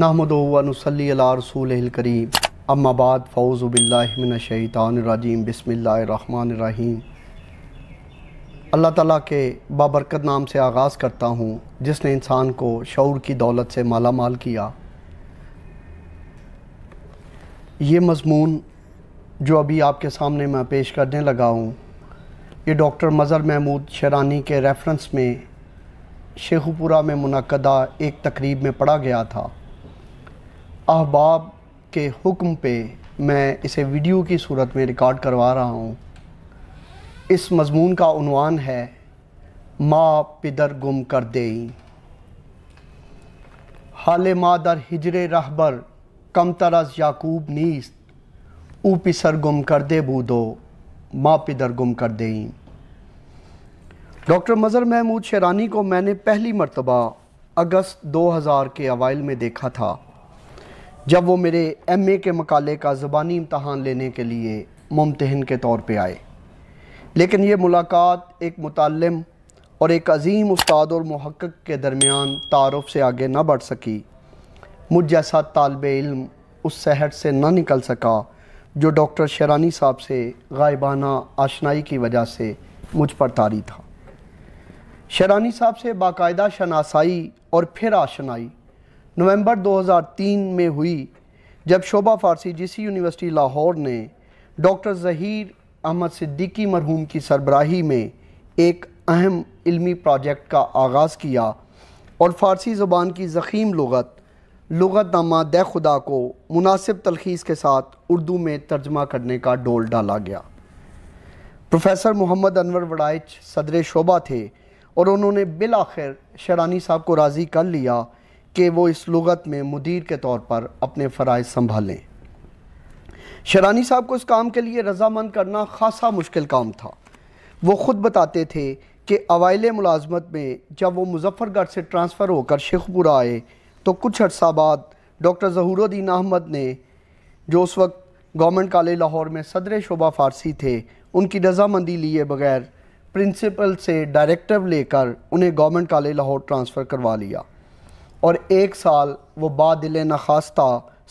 नामदोनसली रसूल करीम अम्माबाद फ़ौज़बिल्लाशैतानरजीम बसमीम अल्लाह ताला के बाबरकत नाम से आगाज़ करता हूँ जिसने इंसान को शौर की दौलत से माला माल किया ये मजमून जो अभी आपके सामने मैं पेश करने लगा हूँ ये डॉक्टर मज़र महमूद शरानी के रेफरेंस में शेखुपुरा में मुनदा एक तकरीब में पढ़ा गया था अहबाब के हुक्म पे मैं इसे वीडियो की सूरत में रिकॉर्ड करवा रहा हूँ इस मजमून का उनवान है माँ पिदर गुम कर देई हाल मादर दर हिजरे रहबर कम तरस याकूब नीस ऊपी सर गुम कर दे बूदो माँ पिदर गुम कर देई डॉक्टर मज़र महमूद शेरानी को मैंने पहली मरतबा अगस्त 2000 के अवाइल में देखा था जब वो मेरे एम ए के मकाले का ज़बानी इम्तहान लेने के लिए मुमतहन के तौर पर आए लेकिन ये मुलाकात एक मुतम और एक अजीम उस्ताद और महक्क़ के दरमियान तारफ़ से आगे ना बढ़ सकी मुझ जैसा तालब इल्म उस शहर से ना निकल सका जो डॉक्टर शरानी साहब से गायबाना आशनाई की वजह से मुझ पर तारी था शरानी साहब से बाकायदा शनासाई और फिर आशनाई नवंबर 2003 में हुई जब शोभा फारसी जिसी यूनिवर्सिटी लाहौर ने डॉक्टर जहीर अहमद सिद्दीकी मरहूम की सरबराही में एक अहम इल्मी प्रोजेक्ट का आगाज़ किया और फ़ारसी ज़ुबान की ज़ख़ीम लगत नामा दे खुदा को मुनासिब तलखीस के साथ उर्दू में तर्जमा करने का डोल डाला गया प्रोफेसर मोहम्मद अनवर वड़ाइच सदर शोबा थे और उन्होंने बिल आखिर शरानी साहब को राज़ी कर लिया कि वो इस लगत में मुदीर के तौर पर अपने फ़राज़ संभालें शरानी साहब को इस काम के लिए रजामंद करना खासा मुश्किल काम था वो ख़ुद बताते थे कि अवाइल मुलाजमत में जब वो मुजफ्फ़रगढ़ से ट्रांसफ़र होकर शेखपुरा आए तो कुछ अर्सा बाद डॉक्टर ज़हूरुद्दीन अहमद ने जो उस वक्त गवर्नमेंट कॉलेज लाहौर में सदर शोभा फारसी थे उनकी रजामंदी लिए बगैर प्रिंसिपल से डायरेक्टिव लेकर उन्हें गवर्नमेंट कॉलेज लाहौर ट्रांसफ़र करवा लिया और एक साल वो बादल नखास्ता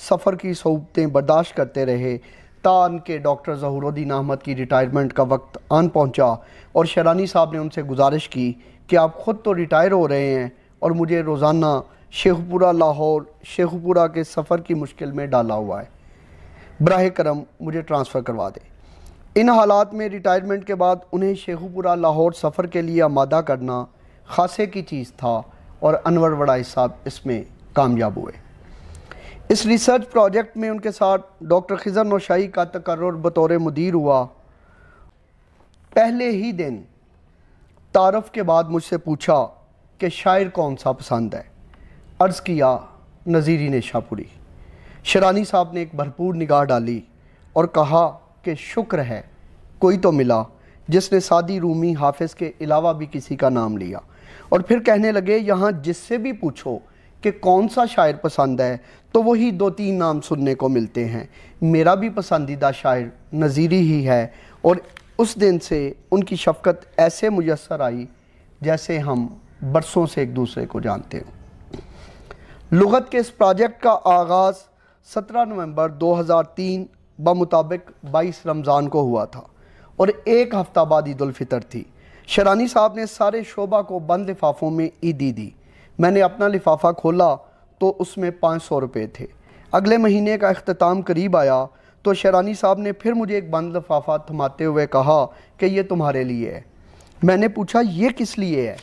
सफ़र की सहूबतें बर्दाश्त करते रहे तान के डॉक्टर जहूरुद्दीन अहमद की रिटायरमेंट का वक्त आन पहुंचा और शरानी साहब ने उनसे गुजारिश की कि आप ख़ुद तो रिटायर हो रहे हैं और मुझे रोज़ाना शेखपुरा लाहौर शेखपुरा के सफ़र की मुश्किल में डाला हुआ है बरह करम मुझे ट्रांसफ़र करवा दें इन हालात में रिटायरमेंट के बाद उन्हें शेखपुरा लाहौर सफ़र के लिए आमादा करना खासे की चीज़ था और अनवर वड़ाई साहब इसमें कामयाब हुए इस रिसर्च प्रोजेक्ट में उनके साथ डॉक्टर खिजर नौशाही का तकर बतौर मुदीर हुआ पहले ही दिन तारफ़ के बाद मुझसे पूछा कि शायर कौन सा पसंद है अर्ज़ किया नज़ीरी ने शाहपुरी शरानी साहब ने एक भरपूर निगाह डाली और कहा कि शुक्र है कोई तो मिला जिसने सादी रूमी हाफिज़ के अलावा भी किसी का नाम लिया और फिर कहने लगे यहाँ जिससे भी पूछो कि कौन सा शायर पसंद है तो वही दो तीन नाम सुनने को मिलते हैं मेरा भी पसंदीदा शायर नज़ीरी ही है और उस दिन से उनकी शफकत ऐसे मुयसर आई जैसे हम बरसों से एक दूसरे को जानते हैं लगत के इस प्रोजेक्ट का आगाज़ 17 नवंबर 2003 मुताबिक 22 रमज़ान को हुआ था और एक हफ़्ता बाद ईदालफ़ितर थी शरानी साहब ने सारे शोभा को बंद लिफाफों में ईदी दी मैंने अपना लिफाफा खोला तो उसमें पाँच सौ रुपये थे अगले महीने का अख्ताम करीब आया तो शरानी साहब ने फिर मुझे एक बंद लिफाफा थमाते हुए कहा कि ये तुम्हारे लिए है मैंने पूछा ये किस लिए है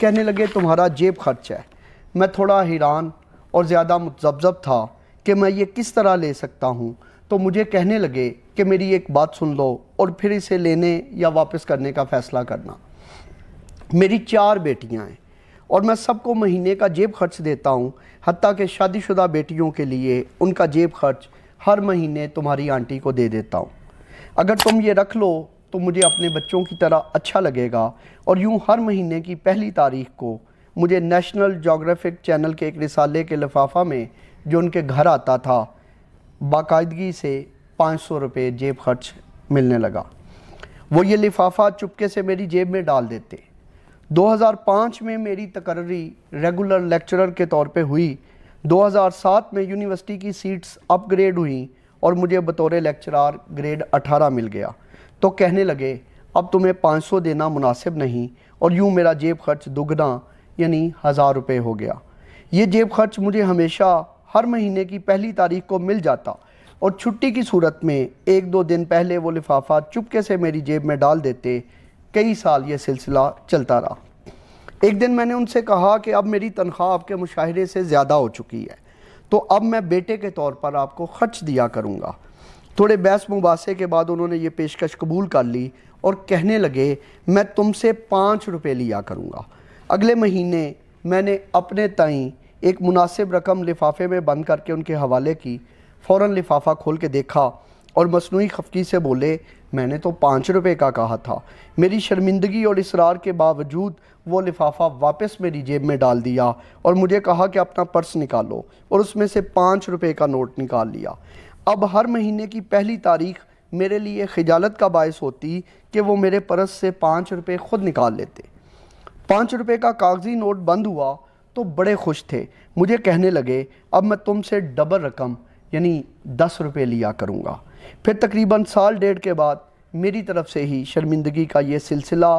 कहने लगे तुम्हारा जेब खर्च है मैं थोड़ा हैरान और ज़्यादा मुतजब था कि मैं ये किस तरह ले सकता हूँ तो मुझे कहने लगे कि मेरी एक बात सुन लो और फिर इसे लेने या वापस करने का फ़ैसला करना मेरी चार बेटियां हैं और मैं सबको महीने का जेब खर्च देता हूँ हती कि शादीशुदा बेटियों के लिए उनका जेब खर्च हर महीने तुम्हारी आंटी को दे देता हूँ अगर तुम ये रख लो तो मुझे अपने बच्चों की तरह अच्छा लगेगा और यूँ हर महीने की पहली तारीख को मुझे नेशनल जोग्राफिक चैनल के एक रिसाले के लिफाफा में जो उनके घर आता था बाकायदगी से पाँच सौ रुपये जेब खर्च मिलने लगा वो ये लिफाफा चुपके से मेरी जेब में डाल देते 2005 में मेरी तकर्री रेगुलर लेक्चरर के तौर पे हुई 2007 में यूनिवर्सिटी की सीट्स अपग्रेड हुई और मुझे बतौर लेक्चरार ग्रेड 18 मिल गया तो कहने लगे अब तुम्हें 500 देना मुनासिब नहीं और यूँ मेरा जेब खर्च दुगना यानी हज़ार रुपये हो गया ये जेब खर्च मुझे हमेशा हर महीने की पहली तारीख को मिल जाता और छुट्टी की सूरत में एक दो दिन पहले वो लिफाफा चुपके से मेरी जेब में डाल देते कई साल ये सिलसिला चलता रहा एक दिन मैंने उनसे कहा कि अब मेरी तनख्वाह आपके मुशाहरे से ज़्यादा हो चुकी है तो अब मैं बेटे के तौर पर आपको खर्च दिया करूँगा थोड़े बहस मुबासे के बाद उन्होंने ये पेशकश कबूल कर ली और कहने लगे मैं तुमसे पाँच रुपये लिया करूँगा अगले महीने मैंने अपने तई एक मुनासिब रकम लिफाफे में बंद करके उनके हवाले की फ़ौर लिफाफा खोल के देखा और मसनू खफकी से बोले मैंने तो पाँच रुपये का कहा था मेरी शर्मिंदगी और इसरार के बावजूद वो लिफाफा वापस मेरी जेब में डाल दिया और मुझे कहा कि अपना पर्स निकालो और उसमें से पाँच रुपये का नोट निकाल लिया अब हर महीने की पहली तारीख मेरे लिए खिजालत का बायस होती कि वो मेरे पर्स से पाँच रुपये खुद निकाल लेते पाँच रुपये का कागज़ी नोट बंद हुआ तो बड़े खुश थे मुझे कहने लगे अब मैं तुमसे डबल रकम यानी दस रुपये लिया करूँगा फिर तकरीबन साल डेढ़ के बाद मेरी तरफ़ से ही शर्मिंदगी का ये सिलसिला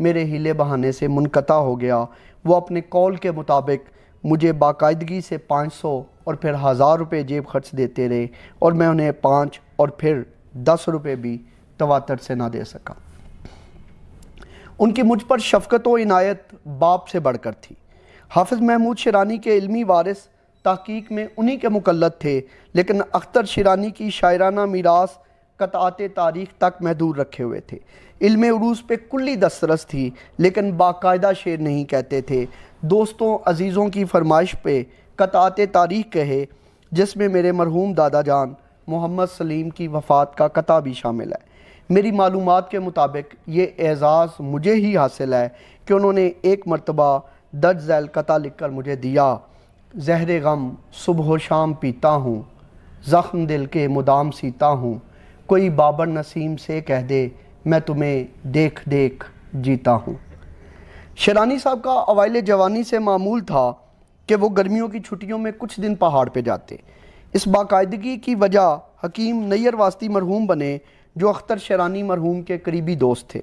मेरे हीले बहाने से मुनकता हो गया वो अपने कॉल के मुताबिक मुझे बाकायदगी से पाँच सौ और फिर हज़ार रुपये जेब खर्च देते रहे और मैं उन्हें पाँच और फिर दस रुपये भी तवातर से ना दे सका उनकी मुझ पर शफकत व इनायत बाप से बढ़कर थी हाफिज़ महमूद शरानी के इल्मी वारिस तहकीक में उन्हीं के मुकलत थे लेकिन अख्तर शिरानी की शायराना मीरास कतात तारीख तक महदूर रखे हुए थे इल्म उरूस पे कुल्ली दस्तरस थी लेकिन बाकायदा शेर नहीं कहते थे दोस्तों अजीज़ों की फरमाइश पे कतात तारीख कहे जिसमें मेरे मरहूम दादा जान मोहम्मद सलीम की वफ़ात का कता भी शामिल है मेरी मालूम के मुताबिक ये एज़ाज़ मुझे ही हासिल है कि उन्होंने एक मरतबा दर्ज कता लिख कर मुझे दिया जहर गम सुबह शाम पीता हूँ ज़ख्म दिल के मुदाम सीता हूँ कोई बाबर नसीम से कह दे मैं तुम्हें देख देख जीता हूँ शरानी साहब का अवैल जवानी से मामूल था कि वो गर्मियों की छुट्टियों में कुछ दिन पहाड़ पे जाते इस बाकायदगी की वजह हकीम नैयर वास्ती मरहूम बने जो अख्तर शरानी मरहूम के करीबी दोस्त थे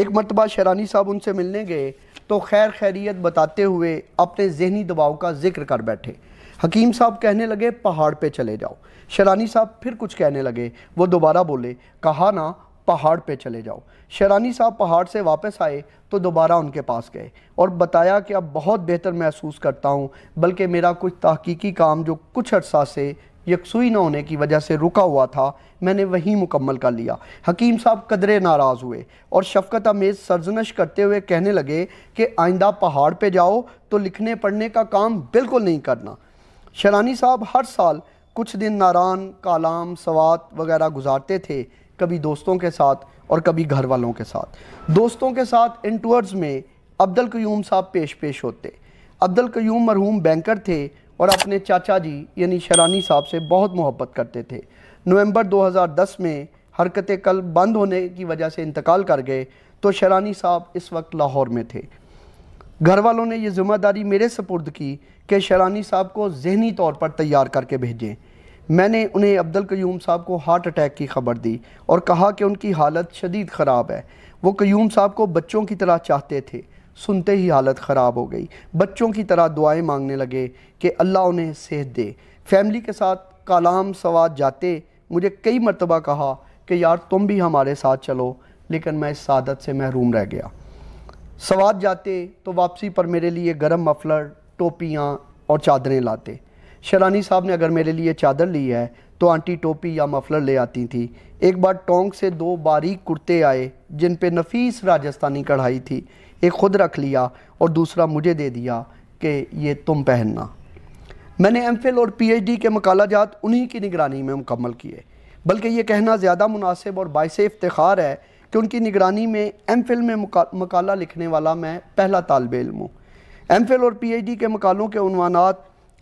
एक मरतबा शरानी साहब उनसे मिलने गए तो खैर खैरियत बताते हुए अपने जहनी दबाव का जिक्र कर बैठे हकीम साहब कहने लगे पहाड़ पे चले जाओ शरानी साहब फिर कुछ कहने लगे वो दोबारा बोले कहा ना पहाड़ पे चले जाओ शरानी साहब पहाड़ से वापस आए तो दोबारा उनके पास गए और बताया कि अब बहुत बेहतर महसूस करता हूँ बल्कि मेरा कुछ तहकीकी काम जो कुछ अरसा से यकसुई ना होने की वजह से रुका हुआ था मैंने वहीं मुकम्मल कर लिया हकीम साहब कदरे नाराज़ हुए और शफकत अमेज सरजनश करते हुए कहने लगे कि आइंदा पहाड़ पे जाओ तो लिखने पढ़ने का काम बिल्कुल नहीं करना शरानी साहब हर साल कुछ दिन नारान कलाम सवात वगैरह गुजारते थे कभी दोस्तों के साथ और कभी घर वालों के साथ दोस्तों के साथ इन टूअर्स में अब्दुल क्यूम साहब पेश पेश होते अब्दुल क्यूम मरहूम बैंकर थे और अपने चाचा जी यानी शरानी साहब से बहुत मोहब्बत करते थे नवंबर 2010 में हरकत कल बंद होने की वजह से इंतकाल कर गए तो शरानी साहब इस वक्त लाहौर में थे घर वालों ने यह ज़िम्मेदारी मेरे सपुर्द की कि शरानी साहब को जहनी तौर पर तैयार करके भेजें मैंने उन्हें अब्दुल क्यूम साहब को हार्ट अटैक की खबर दी और कहा कि उनकी हालत शदीद ख़राब है वो क्यूम साहब को बच्चों की तरह चाहते थे सुनते ही हालत ख़राब हो गई बच्चों की तरह दुआएं मांगने लगे कि अल्लाह उन्हें सेहत दे फैमिली के साथ कलाम सवाद जाते मुझे कई मरतबा कहा कि यार तुम भी हमारे साथ चलो लेकिन मैं इस सादत से महरूम रह गया सवाद जाते तो वापसी पर मेरे लिए गर्म मफलर टोपियाँ और चादरें लाते शरानी साहब ने अगर मेरे लिए चादर ली है तो आंटी टोपी या मफलर ले आती थी एक बार टोंक से दो बारीक कुर्ते आए जिन पे नफीस राजस्थानी कढ़ाई थी एक ख़ुद रख लिया और दूसरा मुझे दे दिया कि ये तुम पहनना मैंने एम और पी के मकाला जात उन्हीं की निगरानी में मुकम्मल किए बल्कि ये कहना ज़्यादा मुनासिब और बायस इफ्तार है कि उनकी निगरानी में एम में मका, मकाला लिखने वाला मैं पहला तालब इलम हूँ एम और पी के मकालों के अनवाना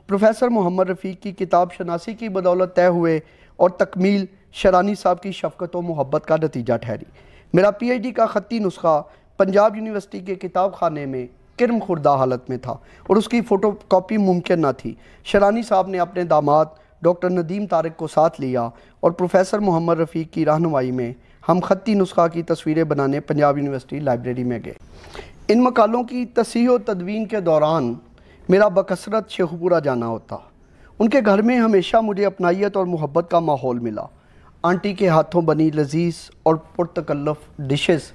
प्रोफेसर मोहम्मद रफ़ीक की किताब शनासी की बदौलत तय हुए और तकमील शरानी साहब की शफकत व मोहब्बत का नतीजा ठहरी मेरा पी एच डी का ख़ती नुस्खा पंजाब यूनिवर्सिटी के किताब खाने में किरम खुर्दा हालत में था और उसकी फ़ोटो कापी मुमकिन ना थी शरानी साहब ने अपने दामाद डॉक्टर नदीम तारक को साथ लिया और प्रोफेसर मोहम्मद रफ़ीक की रहनमाई में हम खत्ती नुस्खा की तस्वीरें बनाने पंजाब यूनिवर्सिटी लाइब्रेरी में गए इन मकालों की तसीह व तदवीन के दौरान मेरा बकसरत शेखपुरा जाना होता उनके घर में हमेशा मुझे अपनाइत और मोहब्बत का माहौल मिला आंटी के हाथों बनी लजीज और पुरतकल्लफ डिशेज़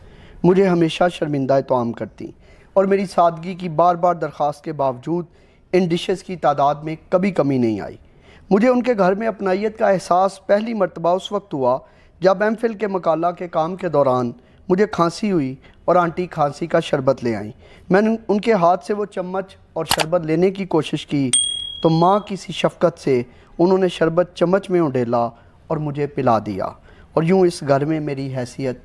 मुझे हमेशा शर्मिंदा तमाम तो करती और मेरी सादगी की बार बार दरख्वास्त के बावजूद इन डिशेस की तादाद में कभी कमी नहीं आई मुझे उनके घर में अपनाइत का एहसास पहली मरतबा उस वक्त हुआ जब एम के मकाला के काम के दौरान मुझे खांसी हुई और आंटी खांसी का शरबत ले आई मैंने उनके हाथ से वो चम्मच और शरबत लेने की कोशिश की तो माँ किसी शफकत से उन्होंने शरबत चम्मच में उडेला और मुझे पिला दिया और यूँ इस घर में मेरी हैसियत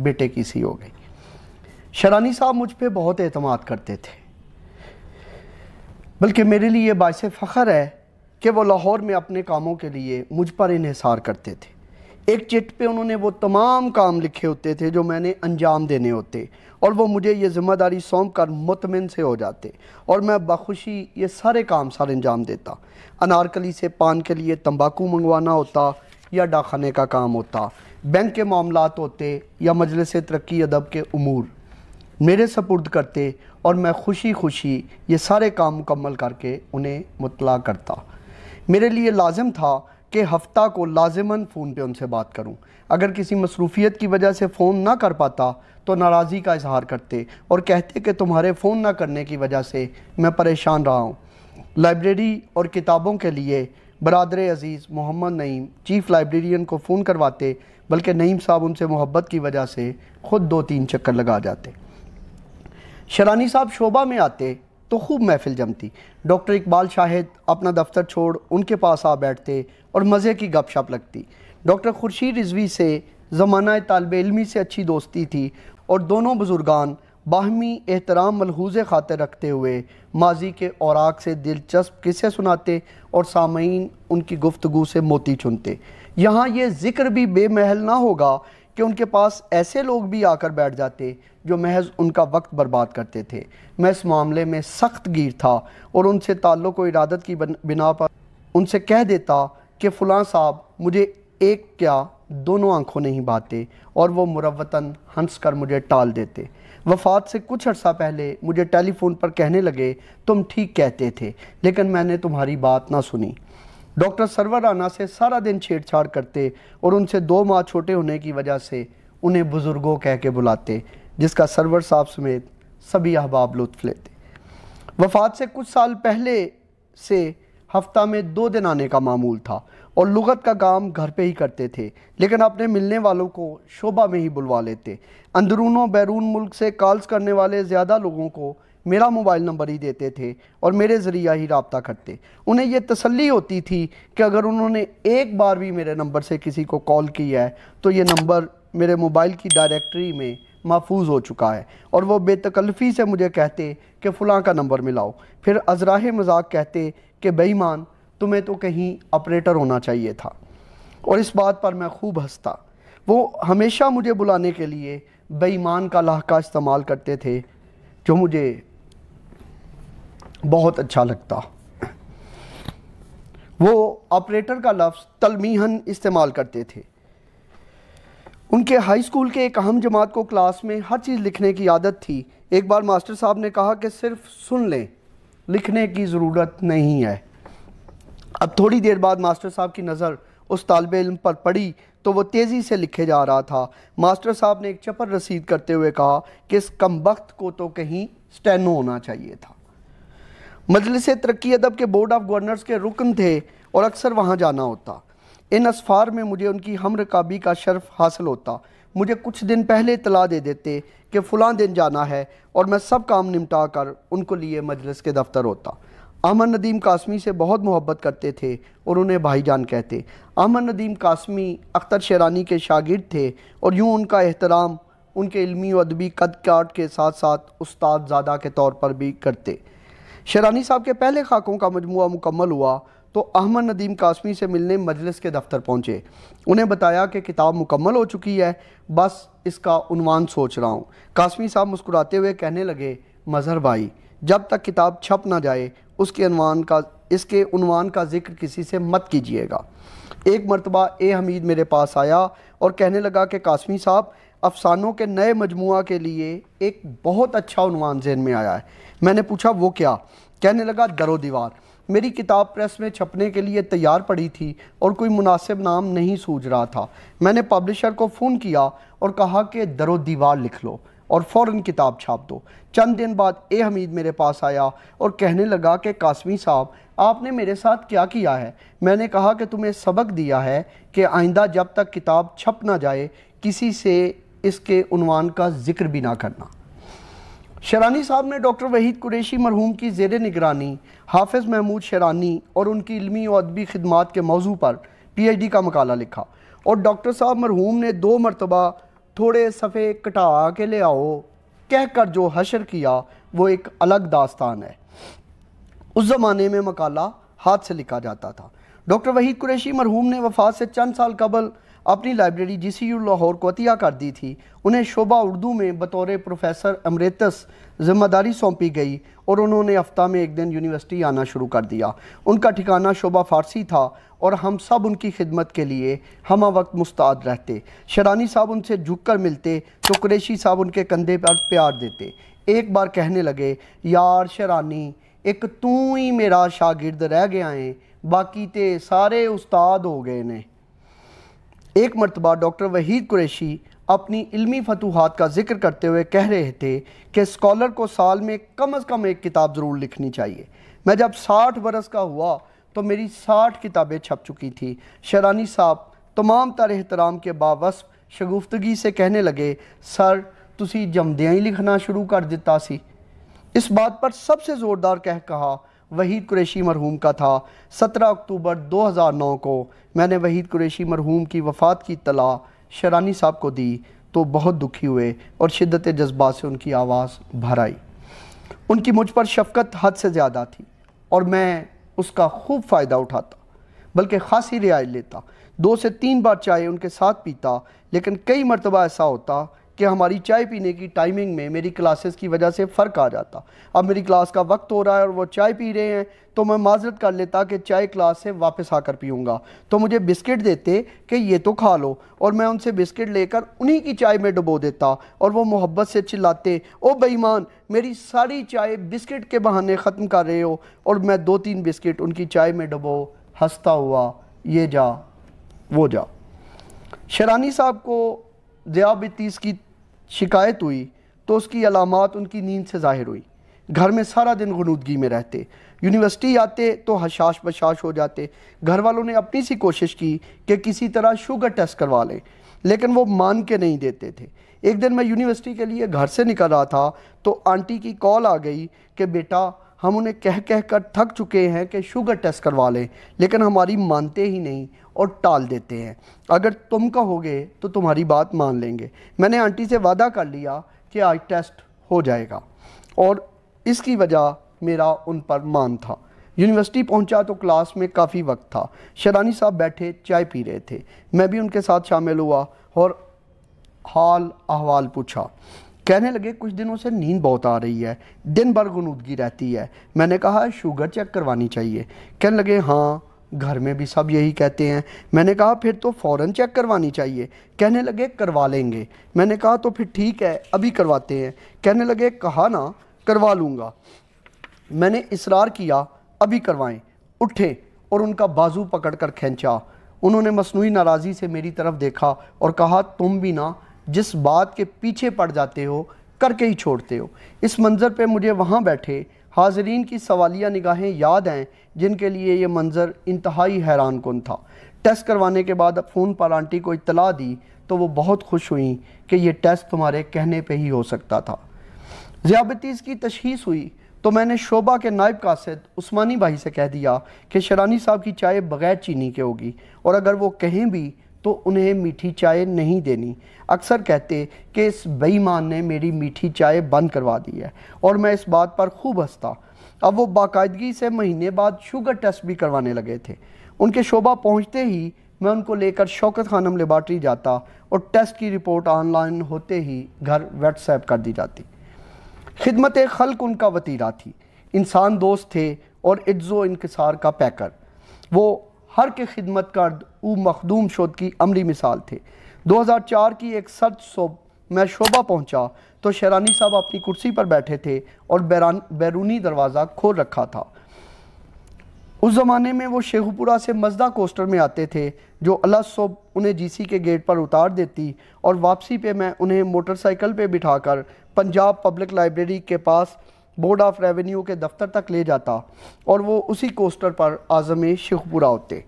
बेटे की सी हो गई शरानी साहब मुझ पर बहुत अहतमाद करते थे बल्कि मेरे लिए बायस फ़ख्र है कि वो लाहौर में अपने कामों के लिए मुझ पर इहसार करते थे एक चिट पे उन्होंने वो तमाम काम लिखे होते थे जो मैंने अंजाम देने होते और वो मुझे ये ज़िम्मेदारी सौंप कर मुतमिन से हो जाते और मैं बखुशी ये सारे काम सर अंजाम देता अनारकली से पान के लिए तंबाकू मंगवाना होता या डाखाने का काम होता बैंक के मामला होते या मजलिस तरक्की अदब के अमूर मेरे सपुर्द करते और मैं खुशी खुशी ये सारे काम मुकम्मल करके उन्हें मुतला करता मेरे लिए लाजम था कि हफ्ता को लाजमन फ़ोन पे उनसे बात करूं। अगर किसी मसरूफियत की वजह से फ़ोन ना कर पाता तो नाराज़ी का इजहार करते और कहते कि तुम्हारे फ़ोन ना करने की वजह से मैं परेशान रहा हूँ लाइब्रेरी और किताबों के लिए बरदर अज़ीज़ मोहम्मद नईम चीफ़ लाइब्रेरियन को फ़ोन करवाते बल्कि नईम साहब उनसे मोहब्बत की वजह से ख़ुद दो तीन चक्कर लगा जाते शरानी साहब शोभा में आते तो खूब महफिल जमती डॉक्टर इकबाल शाहिद अपना दफ्तर छोड़ उनके पास आ बैठते और मज़े की गपशप लगती डॉक्टर खुर्शीद रिजवी से ज़माना तालब इलमी से अच्छी दोस्ती थी और दोनों बुजुर्गान बाहमी एहतराम मलहूज खातिर रखते हुए माजी के औराक से दिलचस्प किस्से सुनाते और सामीन उनकी गुफ्तु से मोती चुनते यहाँ ये ज़िक्र भी बेमहल ना होगा कि उनके पास ऐसे लोग भी आकर बैठ जाते जो महज उनका वक्त बर्बाद करते थे मैं इस मामले में सख्त गिर था और उनसे ताल्लुक़ व इरादत की बिना पर उनसे कह देता कि फ़लाँ साहब मुझे एक क्या दोनों आंखों नहीं बातें और वो मुरवतन हंस कर मुझे टाल देते वफात से कुछ अर्सा पहले मुझे टेलीफोन पर कहने लगे तुम ठीक कहते थे लेकिन मैंने तुम्हारी बात ना सुनी डॉक्टर सरवर राना से सारा दिन छेड़छाड़ करते और उनसे दो माह छोटे होने की वजह से उन्हें बुज़ुर्गों कह के बुलाते जिसका सरवर साहब समेत सभी अहबाब लुत्फ लेते वफात से कुछ साल पहले से हफ्ता में दो दिन आने का मामूल था और लुगत का काम घर पे ही करते थे लेकिन अपने मिलने वालों को शोभा में ही बुलवा लेते अंदरूनों बैरून मुल्क से कॉल्स करने वाले ज़्यादा लोगों को मेरा मोबाइल नंबर ही देते थे और मेरे ज़रिया ही रबता करते उन्हें यह तसली होती थी कि अगर उन्होंने एक बार भी मेरे नंबर से किसी को कॉल किया है तो ये नंबर मेरे मोबाइल की डायरेक्टरी में महफूज हो चुका है और वो बेतकल्फ़ी से मुझे कहते कि फ़लाँ का नंबर मिलाओ फिर अजराह मजाक कहते कि बेईमान तुम्हें तो कहीं ऑपरेटर होना चाहिए था और इस बात पर मैं खूब हंसता वो हमेशा मुझे बुलाने के लिए बेईमान का लाह इस्तेमाल करते थे जो मुझे बहुत अच्छा लगता वो ऑपरेटर का लफ्ज़ तलमीहन इस्तेमाल करते थे उनके हाई स्कूल के एक अहम जमात को क्लास में हर चीज़ लिखने की आदत थी एक बार मास्टर साहब ने कहा कि सिर्फ सुन लें लिखने की ज़रूरत नहीं है अब थोड़ी देर बाद मास्टर साहब की नज़र उस तालब इलम पर पड़ी तो वो तेज़ी से लिखे जा रहा था मास्टर साहब ने एक चपर रसीद करते हुए कहा कि इस कम वक्त को तो कहीं स्टैनो होना चाहिए था मजलिस तरक्की अदब के बोर्ड ऑफ गवर्नर्स के रुकन थे और अक्सर वहाँ जाना होता इन असफार में मुझे उनकी हम रकाबी का शर्फ हासिल होता मुझे कुछ दिन पहले इतला दे देते कि फ़लाँ दिन जाना है और मैं सब काम निपटा कर उनको लिए मजलिस के दफ्तर होता अहमद नदीम कासमी से बहुत मोहब्बत करते थे और उन्हें भाईजान कहते अहमद नदीम कासमी अख्तर शेरानी के शागिर्द थे और यूँ उनका एहतराम उनके इलमी व अदबी कद काट के साथ साथ उस्ताद ज़्यादा के तौर पर भी करते शेरानी साहब के पहले खाकों का मजमू मुकम्मल हुआ तो अहमद नदीम कासमी से मिलने मजलिस के दफ्तर पहुँचे उन्हें बताया कि किताब मुकम्मल हो चुकी है बस इसका उनवान सोच रहा हूँ कासमी साहब मुस्कुराते हुए कहने लगे मज़हर भाई जब तक किताब छप ना जाए उसके अनवान का इसके अनवान का जिक्र किसी से मत कीजिएगा एक मरतबा ए हमीद मेरे पास आया और कहने लगा कि कासमी साहब अफसानों के नए मजमू के लिए एक बहुत अच्छा उनवान जहन में आया है मैंने पूछा वो क्या कहने लगा दरो दीवार मेरी किताब प्रेस में छपने के लिए तैयार पड़ी थी और कोई मुनासिब नाम नहीं सूझ रहा था मैंने पब्लिशर को फ़ोन किया और कहा कि दरो दीवार लिख लो और फ़ौर किताब छाप दो चंद दिन बाद ए हमीद मेरे पास आया और कहने लगा कि कासमी साहब आपने मेरे साथ क्या किया है मैंने कहा कि तुम्हें सबक दिया है कि आइंदा जब तक किताब छप ना जाए किसी से इसके उनवान का जिक्र भी ना करना शरानी साहब ने डॉक्टर वहीद कुरेशी मरहूम की जेर निगरानी हाफिज़ महमूद शरानी और उनकी इलमी और अदबी खदमात के मौजू पर पीएचडी का मकाला लिखा और डॉक्टर साहब मरहूम ने दो मरतबा थोड़े सफ़े कटा के ले आओ कह कर जो हशर किया वो एक अलग दास्तान है उस ज़माने में मकाला हाथ से लिखा जाता था डॉक्टर वहीद कुरेशी मरहूम ने वफात से चंद साल कबल अपनी लाइब्रेरी जी सी यू लाहौर को अतिया कर दी थी उन्हें शोबा उर्दू में बतौर प्रोफेसर अमृतस जिम्मेदारी सौंपी गई और उन्होंने हफ्ता में एक दिन यूनिवर्सिटी आना शुरू कर दिया उनका ठिकाना शोबा फारसी था और हम सब उनकी खिदमत के लिए हम वक्त मुस्ताद रहते शरानी साहब उनसे झुक कर मिलते तो कुरेशी साहब उनके कंधे पर प्यार देते एक बार कहने लगे यार शरानी एक तू ही मेरा शागिर्द रह गया है बाकी ते सारे उस्ताद हो गए ने एक मरतबा डॉक्टर वहीद कुरैशी अपनी इल्मी फतूहत का जिक्र करते हुए कह रहे थे कि स्कॉलर को साल में कम अज़ कम एक किताब ज़रूर लिखनी चाहिए मैं जब साठ बरस का हुआ तो मेरी साठ किताबें छप चुकी थी शरानी साहब तमाम तर एहतराम के बावस शगुफ्तगी से कहने लगे सर तुम जमदिया ही लिखना शुरू कर दिता सी इस बात पर सबसे ज़ोरदार कह कहा वहीद कुरैशी मरहूम का था 17 अक्टूबर 2009 को मैंने वहीद कुरैशी मरहूम की वफ़ात की तला शरानी साहब को दी तो बहुत दुखी हुए और शिद्दत जज्बा से उनकी आवाज़ भर आई उनकी मुझ पर शफकत हद से ज़्यादा थी और मैं उसका खूब फ़ायदा उठाता बल्कि खासी रियायत लेता दो से तीन बार चाय उनके साथ पीता लेकिन कई मरतबा ऐसा होता कि हमारी चाय पीने की टाइमिंग में मेरी क्लासेस की वजह से फ़र्क आ जाता अब मेरी क्लास का वक्त हो रहा है और वो चाय पी रहे हैं तो मैं माजरत कर लेता कि चाय क्लास से वापस आकर पीऊँगा तो मुझे बिस्किट देते कि ये तो खा लो और मैं उनसे बिस्किट लेकर उन्हीं की चाय में डुबो देता और वो मोहब्बत से चिल्लाते ओ बेईमान मेरी सारी चाय बिस्किट के बहाने ख़त्म कर रहे हो और मैं दो तीन बिस्किट उनकी चाय में डुबो हंसता हुआ ये जा वो जा शरानी साहब को ज़्याबतीस की शिकायत हुई तो उसकी अलामत उनकी नींद से ज़ाहिर हुई घर में सारा दिन गनूदगी में रहते यूनिवर्सिटी आते तो हशाश बशाश हो जाते घर वालों ने अपनी सी कोशिश की कि किसी तरह शुगर टेस्ट करवा लें लेकिन वो मान के नहीं देते थे एक दिन मैं यूनिवर्सिटी के लिए घर से निकल रहा था तो आंटी की कॉल आ गई कि बेटा हम उन्हें कह कह कर थक चुके हैं कि शुगर टेस्ट करवा लें लेकिन हमारी मानते ही नहीं और टाल देते हैं अगर तुम कहोगे तो तुम्हारी बात मान लेंगे मैंने आंटी से वादा कर लिया कि आज टेस्ट हो जाएगा और इसकी वजह मेरा उन पर मान था यूनिवर्सिटी पहुंचा तो क्लास में काफ़ी वक्त था शरानी साहब बैठे चाय पी रहे थे मैं भी उनके साथ शामिल हुआ और हाल अहवाल पूछा कहने लगे कुछ दिनों से नींद बहुत आ रही है दिन भर गुनूदगी रहती है मैंने कहा शुगर चेक करवानी चाहिए कहने लगे हाँ घर में भी सब यही कहते हैं मैंने कहा फिर तो फ़ौर चेक करवानी चाहिए कहने लगे करवा लेंगे मैंने कहा तो फिर ठीक है अभी करवाते हैं कहने लगे कहा ना करवा लूँगा मैंने इसरार किया अभी करवाएं उठे और उनका बाजू पकड़ कर खींचा उन्होंने मसनू नाराज़ी से मेरी तरफ़ देखा और कहा तुम भी ना जिस बात के पीछे पड़ जाते हो करके ही छोड़ते हो इस मंज़र पर मुझे वहाँ बैठे हाजरीन की सवालिया निगाहें याद हैं जिनके लिए ये मंज़र इंतहाई हैरान कन था टेस्ट करवाने के बाद फ़ोन पर आंटी को इतला दी तो वो बहुत खुश हुई कि यह टेस्ट तुम्हारे कहने पर ही हो सकता था ज़्याबतीज़ की तशीस हुई तो मैंने शोभा के नायब कासद उस्मानी भाई से कह दिया कि शरानी साहब की चाय बग़ैर चीनी के होगी और अगर वो कहें भी तो उन्हें मीठी चाय नहीं देनी अक्सर कहते कि इस बेईमान ने मेरी मीठी चाय बंद करवा दी है और मैं इस बात पर खूब हंसता अब वो बाकायदगी से महीने बाद शुगर टेस्ट भी करवाने लगे थे उनके शोबा पहुँचते ही मैं उनको लेकर शौकत खानम लेबार्ट्री जाता और टेस्ट की रिपोर्ट ऑनलाइन होते ही घर व्हाट्सएप कर दी जाती खिदमत खल्क उनका वतीरा थी इंसान दोस्त थे और इज्ज़ो इनकसार का पैकर वो हर के खिदमत कर ऊ मखदूम शोध की अमली मिसाल थे 2004 की एक सर्द सोब मैं शोभा पहुंचा तो शेरानी साहब अपनी कुर्सी पर बैठे थे और बैरूनी दरवाज़ा खोल रखा था उस ज़माने में वो शेखुपुरा से मजदा कोस्टर में आते थे जो अल्लाह सोब उन्हें जीसी के गेट पर उतार देती और वापसी पे मैं उन्हें मोटरसाइकिल पे बिठाकर पंजाब पब्लिक लाइब्रेरी के पास बोर्ड ऑफ रेवेन्यू के दफ्तर तक ले जाता और वो उसी कोस्टर पर आज़म शेखपुरा होते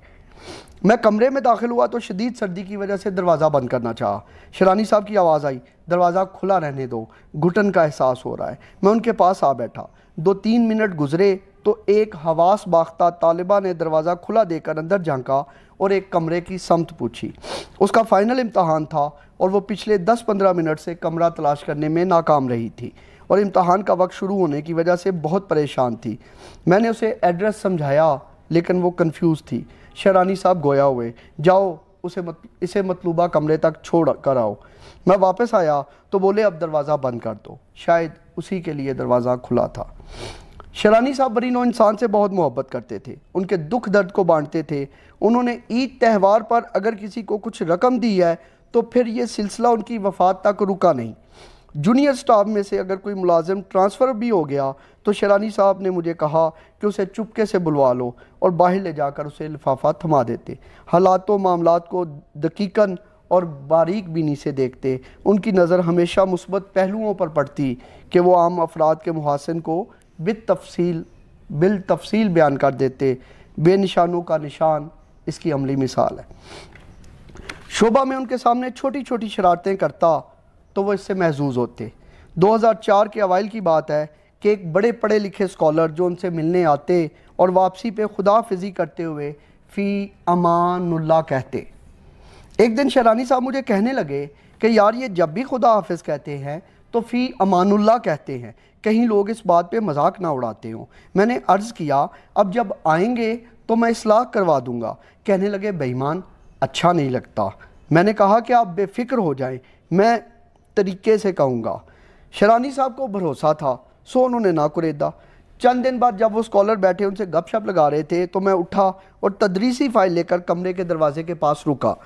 मैं कमरे में दाखिल हुआ तो शदीद सर्दी की वजह से दरवाज़ा बंद करना चाहा शरानी साहब की आवाज़ आई दरवाज़ा खुला रहने दो घुटन का एहसास हो रहा है मैं उनके पास आ बैठा दो तीन मिनट गुजरे तो एक हवास बाख्ता तालिबा ने दरवाज़ा खुला देकर अंदर झांका और एक कमरे की समत पूछी उसका फ़ाइनल इम्तहान था और वो पिछले दस पंद्रह मिनट से कमरा तलाश करने में नाकाम रही थी और इम्तहान का वक्त शुरू होने की वजह से बहुत परेशान थी मैंने उसे एड्रेस समझाया लेकिन वो कंफ्यूज थी शरानी साहब गोया हुए जाओ उसे मत, इसे मतलूबा कमरे तक छोड़ कर आओ मैं वापस आया तो बोले अब दरवाज़ा बंद कर दो शायद उसी के लिए दरवाज़ा खुला था शरानी साहब बरीनो इंसान से बहुत मोहब्बत करते थे उनके दुख दर्द को बांटते थे उन्होंने ईद त्यौहार पर अगर किसी को कुछ रकम दी है तो फिर ये सिलसिला उनकी वफात तक रुका नहीं जूनियर स्टाफ में से अगर कोई मुलाजिम ट्रांसफ़र भी हो गया तो शरानी साहब ने मुझे कहा कि उसे चुपके से बुलवा लो और बाहर ले जाकर उसे लिफाफा थमा देते हालात व मामला को दकीकन और बारीक बीनी से देखते उनकी नज़र हमेशा मुस्बत पहलुओं पर पड़ती कि वो आम अफराद के मुहासन को बिल तफसील बिल तफसील बयान कर देते बेनिशानों का निशान इसकी अमली मिसाल है शोभा में उनके सामने छोटी छोटी शरारतें करता तो वो इससे महजूज होते 2004 के अवाइल की बात है कि एक बड़े पढ़े लिखे स्कॉलर जो उनसे मिलने आते और वापसी पे खुदा फिजी करते हुए फ़ी अमानुल्ला कहते एक दिन शरानी साहब मुझे कहने लगे कि यार ये जब भी खुदा हाफिज कहते हैं तो फ़ी अमानुल्ला कहते हैं कहीं लोग इस बात पे मजाक ना उड़ाते हों मैंने अर्ज़ किया अब जब आएंगे तो मैं इसलाह करवा दूँगा कहने लगे बेईमान अच्छा नहीं लगता मैंने कहा कि आप बेफिक्र हो जाएं मैं तरीके से कहूँगा शरानी साहब को भरोसा था सो उन्होंने ना कुरेदा चंद दिन बाद जब वो स्कॉलर बैठे उनसे गपशप लगा रहे थे तो मैं उठा और तदरीसी फाइल लेकर कमरे के दरवाजे के पास रुका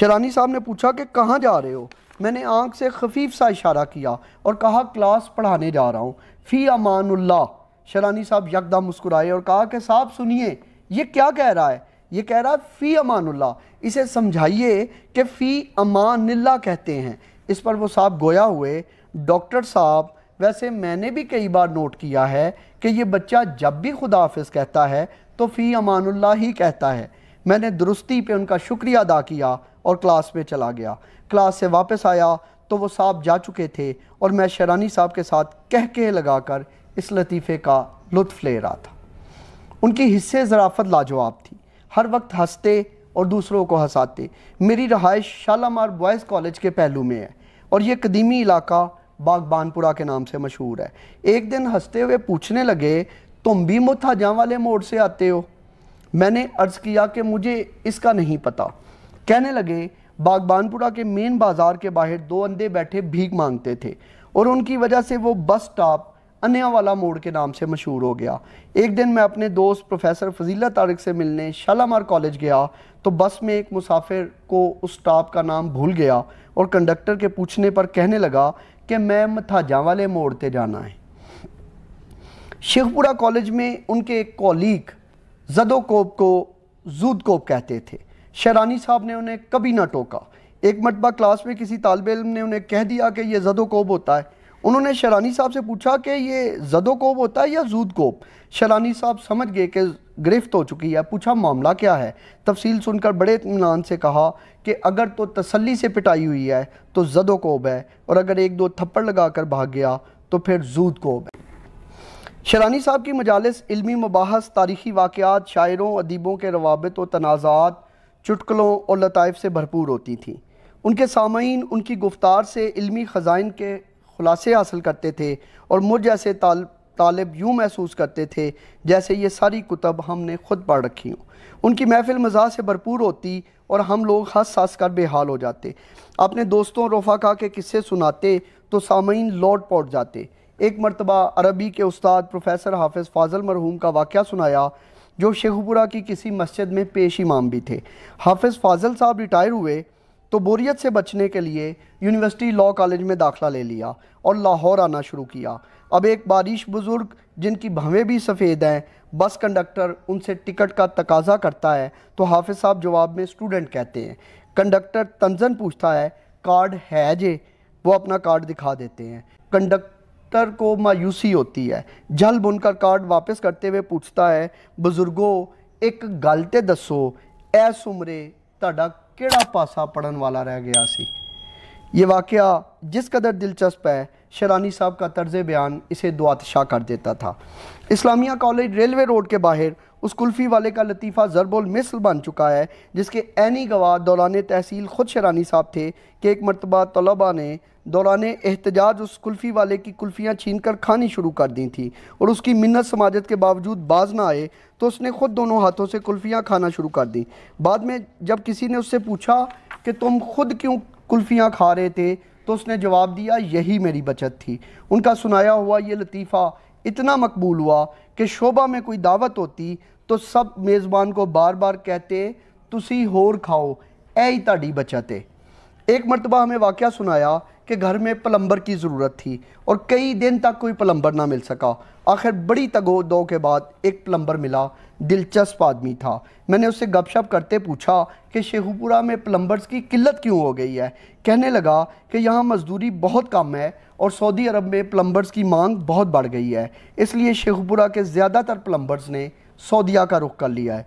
शरानी साहब ने पूछा कि कहाँ जा रहे हो मैंने आंख से खफीफ सा इशारा किया और कहा क्लास पढ़ाने जा रहा हूँ फ़ी अमानुल्ला शरानी साहब यकदम मुस्कुराए और कहा कि साहब सुनिए ये क्या कह रहा है ये कह रहा है फ़ी अमानुल्ला इसे समझाइए कि फ़ी अमानुल्ला कहते हैं इस पर वो साहब गोया हुए डॉक्टर साहब वैसे मैंने भी कई बार नोट किया है कि ये बच्चा जब भी खुदा हाफिज़ कहता है तो फ़ी अमानुल्ला ही कहता है मैंने दुरुस्ती पे उनका शुक्रिया अदा किया और क्लास में चला गया क्लास से वापस आया तो वो साहब जा चुके थे और मैं शरानी साहब के साथ कह के लगा कर इस लतीफ़े का लुत्फ़ ले रहा था उनकी हिस्से ज़राफ़त लाजवाब थी हर वक्त हंसते और दूसरों को हंसाते मेरी रहाइश शालामार बॉयज़ कॉलेज के पहलू में है और ये कदीमी इलाका बागबानपुरा के नाम से मशहूर है एक दिन हंसते हुए पूछने लगे तुम भी मुथाजा वाले मोड़ से आते हो मैंने अर्ज़ किया कि मुझे इसका नहीं पता कहने लगे बागबानपुरा के मेन बाज़ार के बाहर दो अंधे बैठे भीख मांगते थे और उनकी वजह से वो बस स्टॉप अन्या वाला मोड़ के नाम से मशहूर हो गया एक दिन मैं अपने दोस्त प्रोफेसर फजीला तारिक से मिलने शालामार कॉलेज गया तो बस में एक मुसाफिर को उस स्टाफ का नाम भूल गया और कंडक्टर के पूछने पर कहने लगा कि मैं मथाजा वाले मोड़ पर जाना है शेखपुरा कॉलेज में उनके एक कॉलीग कोप को कोप कहते थे शेरानी साहब ने उन्हें कभी ना टोका एक मरतबा क्लास में किसी तालब इलम ने उन्हें कह दिया कि यह कोप होता है उन्होंने शरानी साहब से पूछा कि ये जदो कोप होता है या जूद कोप शरानी साहब समझ गए कि गिरफ्त हो चुकी है पूछा मामला क्या है तफसील सुनकर बड़े इतमान से कहा कि अगर तो तसल्ली से पिटाई हुई है तो जदो कोब है और अगर एक दो थप्पड़ लगा कर भाग गया तो फिर जूद कोब है शरानी साहब की मजालस इलमी मबाहस तारीखी वाक़ात शायरों अदीबों के रवाबत और तनाज़ात चुटकलों और लताइफ से भरपूर होती थी उनके सामीन उनकी गुफ्तार से इलमी ख़जाइन के खुलासे हासिल करते थे और मुझ जैसे तालब तालब यूँ महसूस करते थे जैसे ये सारी कुतब हमने ख़ुद पढ़ रखी हूँ उनकी महफिल मज़ा से भरपूर होती और हम लोग हंस हंस कर बेहाल हो जाते अपने दोस्तों रफाका के किस्से सुनाते तो सामीन लौट पौट जाते एक मरतबा अरबी के उस्ताद प्रोफेसर हाफिज़ फाजल मरहूम का वाक़ सुनाया जो शेखपुरा की किसी मस्जिद में पेश इमाम भी थे हाफिज़ फाजल साहब रिटायर हुए तो बोरियत से बचने के लिए यूनिवर्सिटी लॉ कॉलेज में दाखिला ले लिया और लाहौर आना शुरू किया अब एक बारिश बुज़ुर्ग जिनकी भवें भी सफ़ेद हैं बस कंडक्टर उनसे टिकट का तकाजा करता है तो हाफिज़ साहब जवाब में स्टूडेंट कहते हैं कंडक्टर तंजन पूछता है कार्ड है जे वो अपना कार्ड दिखा देते हैं कंडक्टर को मायूसी होती है जल बुनकर कार्ड वापस करते हुए पूछता है बुज़ुर्गों एक गलते दसो ऐस उम्रे तड़क કેડા પાસા પડન વાલા રહે ગયા સી યે વાક્ય જિસ કદર دلچسپ હે શરની સાબ કા તર્ઝે બયાન ઇસે દ્વાતશા કર દેતા થા ઇસ્લામિયા કોલેજ રેલવે રોડ કે બહાર उस कुल्फ़ी वाले का लतीफ़ा ज़रबुल मिसल बन चुका है जिसके ऐनी गवाह दौरान तहसील ख़ुद शरानी साहब थे कि एक मरतबा तलबा ने दौरान एहतजाज उस कुल्फ़ी वाले की कुल्फ़ियाँ छीन कर खानी शुरू कर दी थी और उसकी मिन्नत समाजत के बावजूद बाज ना आए तो उसने ख़ुद दोनों हाथों से कुल्फ़ियाँ खाना शुरू कर दी बाद में जब किसी ने उससे पूछा कि तुम खुद क्यों कुल्फ़ियाँ खा रहे थे तो उसने जवाब दिया यही मेरी बचत थी उनका सुनाया हुआ ये लतीफ़ा इतना मकबूल हुआ कि शोभा में कोई दावत होती तो सब मेज़बान को बार बार कहते तुसी होर खाओ ऐ ही ताड़ी बचाते एक मरतबा हमें वाक्य सुनाया कि घर में प्लम्बर की ज़रूरत थी और कई दिन तक कोई प्लम्बर ना मिल सका आखिर बड़ी तगो दो के बाद एक प्लम्बर मिला दिलचस्प आदमी था मैंने उससे गपशप करते पूछा कि शेखुपुरा में प्लम्बर्स की किल्लत क्यों हो गई है कहने लगा कि यहाँ मजदूरी बहुत कम है और सऊदी अरब में प्लम्बर्स की मांग बहुत बढ़ गई है इसलिए शेखुपुरा के ज़्यादातर प्लम्बर्स ने सऊदिया का रुख कर लिया है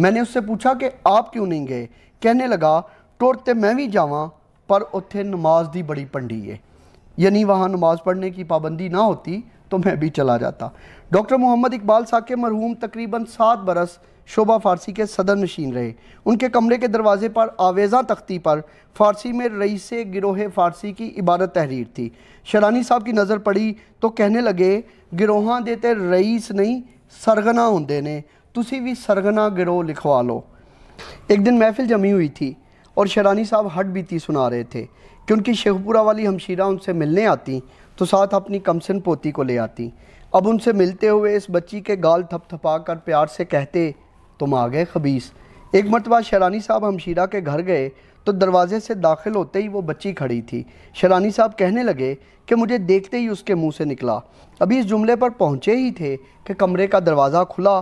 मैंने उससे पूछा कि आप क्यों नहीं गए कहने लगा टोरते मैं भी जावा पर उत्थे नमाज की बड़ी पंडी है यानी वहाँ नमाज पढ़ने की पाबंदी ना होती तो मैं भी चला जाता डॉक्टर मोहम्मद इकबाल साहब के मरहूम तकरीबन सात बरस शोभा फारसी के सदर नशीन रहे उनके कमरे के दरवाजे पर आवेज़ा तख्ती पर फारसी में रईस गिरोह फारसी की इबारत तहरीर थी शरानी साहब की नज़र पड़ी तो कहने लगे गिरोह देते रईस नहीं सरगना होंगे ने तुम भी सरगना गिरोह लिखवा लो एक दिन महफिल जमी हुई थी और शरानी साहब हट बीती सुना रहे थे कि उनकी शेखपुरा वाली हमशीरा उनसे मिलने आती तो साथ अपनी कमसन पोती को ले आती अब उनसे मिलते हुए इस बच्ची के गाल थपथपा कर प्यार से कहते तुम आ गए खबीस एक मरतबा शरानी साहब हमशीरा के घर गए तो दरवाजे से दाखिल होते ही वो बच्ची खड़ी थी शरानी साहब कहने लगे कि मुझे देखते ही उसके मुंह से निकला अभी इस जुमले पर पहुंचे ही थे कि कमरे का दरवाज़ा खुला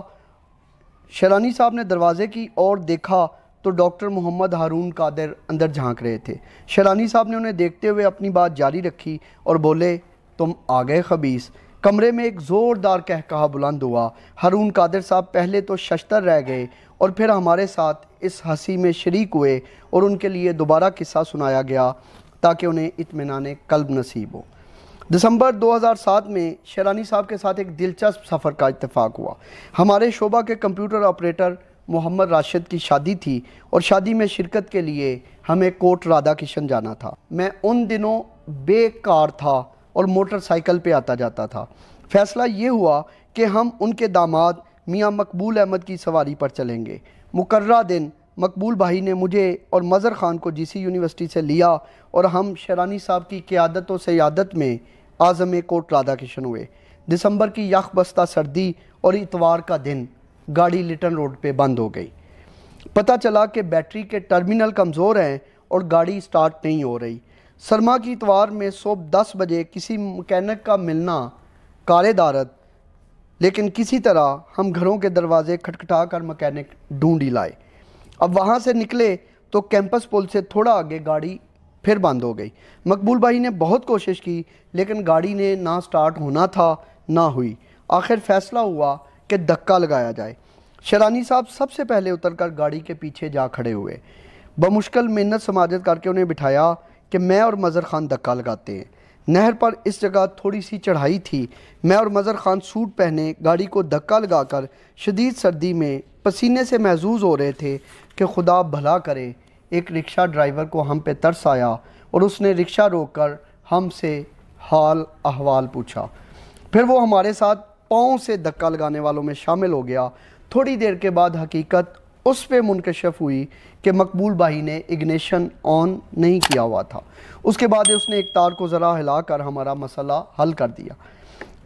शरानी साहब ने दरवाज़े की ओर देखा तो डॉक्टर मोहम्मद हारून कादर अंदर झांक रहे थे शरानी साहब ने उन्हें देखते हुए अपनी बात जारी रखी और बोले तुम आ गए खबीस कमरे में एक ज़ोरदार कह कहा बुलंद हुआ हारून कादिर साहब पहले तो शशतर रह गए और फिर हमारे साथ इस हंसी में शरीक हुए और उनके लिए दोबारा किस्सा सुनाया गया ताकि उन्हें इतमान कल्ब नसीब हो दिसंबर 2007 में शेरानी साहब के साथ एक दिलचस्प सफ़र का इतफाक़ हुआ हमारे शोबा के कंप्यूटर ऑपरेटर मोहम्मद राशिद की शादी थी और शादी में शिरकत के लिए हमें कोट राधा किशन जाना था मैं उन दिनों बेकार था और मोटरसाइकिल पे आता जाता था फैसला ये हुआ कि हम उनके दामाद मियाँ मकबूल अहमद की सवारी पर चलेंगे मुकर्रा दिन मकबूल भाई ने मुझे और मज़र ख़ान को जीसी यूनिवर्सिटी से लिया और हम शरानी साहब की क़्यादत और सियादत में आज़म कोट राधा किशन हुए दिसंबर की यख बस्ता सर्दी और इतवार का दिन गाड़ी लिटन रोड पे बंद हो गई पता चला कि बैटरी के टर्मिनल कमज़ोर हैं और गाड़ी स्टार्ट नहीं हो रही सरमा की इतवार में सुबह दस बजे किसी मकैनिक का मिलना काले दारत लेकिन किसी तरह हम घरों के दरवाजे खटखटा कर मकैनिक ढूँढी लाए अब वहाँ से निकले तो कैंपस पुल से थोड़ा आगे गाड़ी फिर बंद हो गई मकबूल भाई ने बहुत कोशिश की लेकिन गाड़ी ने ना स्टार्ट होना था ना हुई आखिर फैसला हुआ कि धक्का लगाया जाए शरानी साहब सबसे पहले उतरकर गाड़ी के पीछे जा खड़े हुए बमुश्किल मेहनत समाजत करके उन्हें बिठाया कि मैं और मज़र ख़ान धक्का लगाते हैं नहर पर इस जगह थोड़ी सी चढ़ाई थी मैं और मज़र ख़ान सूट पहने गाड़ी को धक्का लगाकर शदीद सर्दी में पसीने से महजूज हो रहे थे कि खुदा भला करे एक रिक्शा ड्राइवर को हम पे तरस आया और उसने रिक्शा रोक कर हमसे हाल अहवाल पूछा फिर वो हमारे साथ पाँव से धक्का लगाने वालों में शामिल हो गया थोड़ी देर के बाद हकीकत उस पर मुनकशफ हुई कि मकबूल भाई ने इग्निशन ऑन नहीं किया हुआ था उसके बाद उसने एक तार को ज़रा हिला कर हमारा मसला हल कर दिया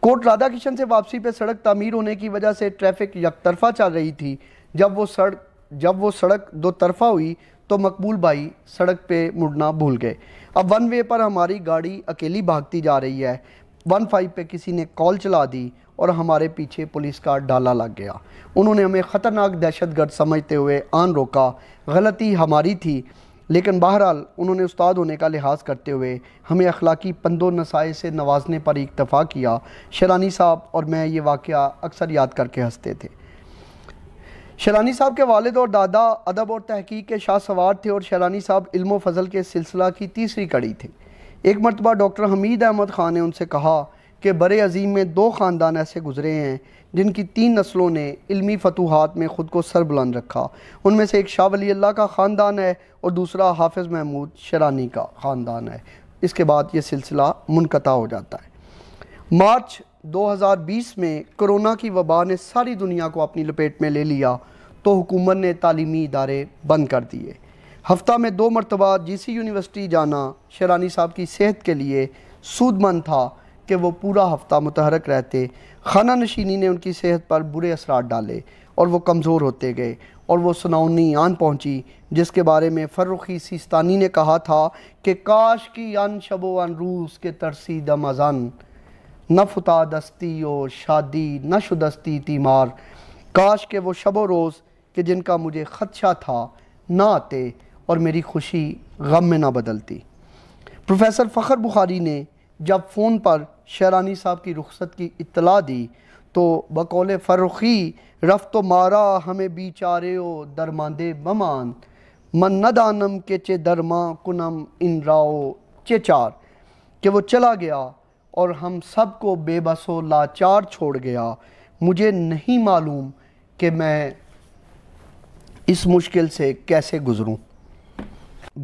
कोर्ट राधा किशन से वापसी पर सड़क तमीर होने की वजह से ट्रैफिक यकतरफा चल रही थी जब वो सड़क जब वो सड़क दो तरफा हुई तो मकबूल भाई सड़क पे मुड़ना भूल गए अब वन वे पर हमारी गाड़ी अकेली भागती जा रही है वन फाइव पर किसी ने कॉल चला दी और हमारे पीछे पुलिस का डाला लग गया उन्होंने हमें ख़तरनाक दहशतगर्द समझते हुए आन रोका गलती हमारी थी लेकिन बहरहाल उन्होंने उस्ताद होने का लिहाज करते हुए हमें अखलाकी पंदो नसाए से नवाजने पर इतफ़ा किया शरानी साहब और मैं ये वाक़ अक्सर याद करके हंसते थे शरानी साहब के वालद और दादा अदब और तहकीक के शाह सवार थे और शरानी साहब इल्म फजल के सिलसिला की तीसरी कड़ी थे एक मरतबा डॉक्टर हमीद अहमद ख़ान ने उनसे कहा कि बर अज़ीम में दो ख़ानदान ऐसे गुज़रे हैं जिनकी तीन नस्लों ने इलमी फतूहत में ख़ुद को सरबुलंद रखा उनमें से एक शाह वली अल्लाह का ख़ानदान है और दूसरा हाफिज़ महमूद शरानी का ख़ानदान है इसके बाद ये सिलसिला मुनक़ा हो जाता है मार्च 2020 में कोरोना की वबा ने सारी दुनिया को अपनी लपेट में ले लिया तो हुकूमत ने तालीमी इदारे बंद कर दिए हफ्ता में दो मरतबा जी सी यूनिवर्सिटी जाना शरानी साहब की सेहत के लिए सूदमंद था कि वो पूरा हफ्ता मुतहरक रहते खाना नशीनी ने उनकी सेहत पर बुरे असर डाले और वो कमज़ोर होते गए और वो सनाउनी आन पहुँची जिसके बारे में फ़र्रुखी सिस्तानी ने कहा था कि काश की अन शबो अन रूस के तरसी दम अजन फुता दस्ती ओ शादी न शुदस्ती तीमार काश के वो शबो रोज़ के जिनका मुझे ख़दशा था ना आते और मेरी खुशी गम में ना बदलती प्रोफेसर फ़खर बुखारी ने जब फ़ोन पर शेरानी साहब की रुख्सत की इतला दी तो बकौल फ़रुखी रफ्त मारा हमें बीचारे ओ दरमांदे बमान मन न दानम के चे दरमा कुनम इन राओ चे चार कि वो चला गया और हम सब को बेबसो लाचार छोड़ गया मुझे नहीं मालूम कि मैं इस मुश्किल से कैसे गुज़रूँ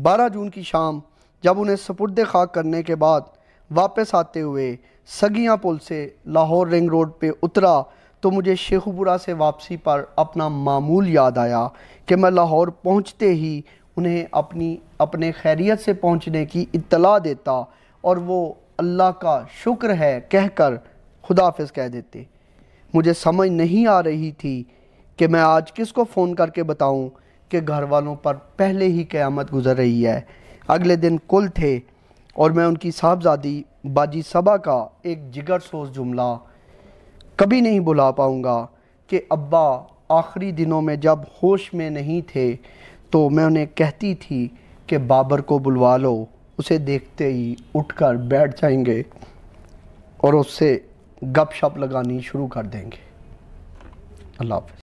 बारह जून की शाम जब उन्हें सपुर्द खाक करने के बाद वापस आते हुए सगियाँ पुल से लाहौर रिंग रोड पे उतरा तो मुझे शेखुपुरा से वापसी पर अपना मामूल याद आया कि मैं लाहौर पहुँचते ही उन्हें अपनी अपने खैरियत से पहुँचने की इतला देता और वो अल्लाह का शुक्र है कहकर खुदाफिज कह देते मुझे समझ नहीं आ रही थी कि मैं आज किसको फ़ोन करके बताऊं कि घर वालों पर पहले ही क़यामत गुज़र रही है अगले दिन कुल थे और मैं उनकी साहबजादी बाजी सभा का एक जिगर सोज जुमला कभी नहीं बुला पाऊँगा कि अब्बा आखिरी दिनों में जब होश में नहीं थे तो मैं उन्हें कहती थी कि बाबर को बुलवा लो उसे देखते ही उठकर बैठ जाएंगे और उससे गप शप लगानी शुरू कर देंगे अल्लाह हाफ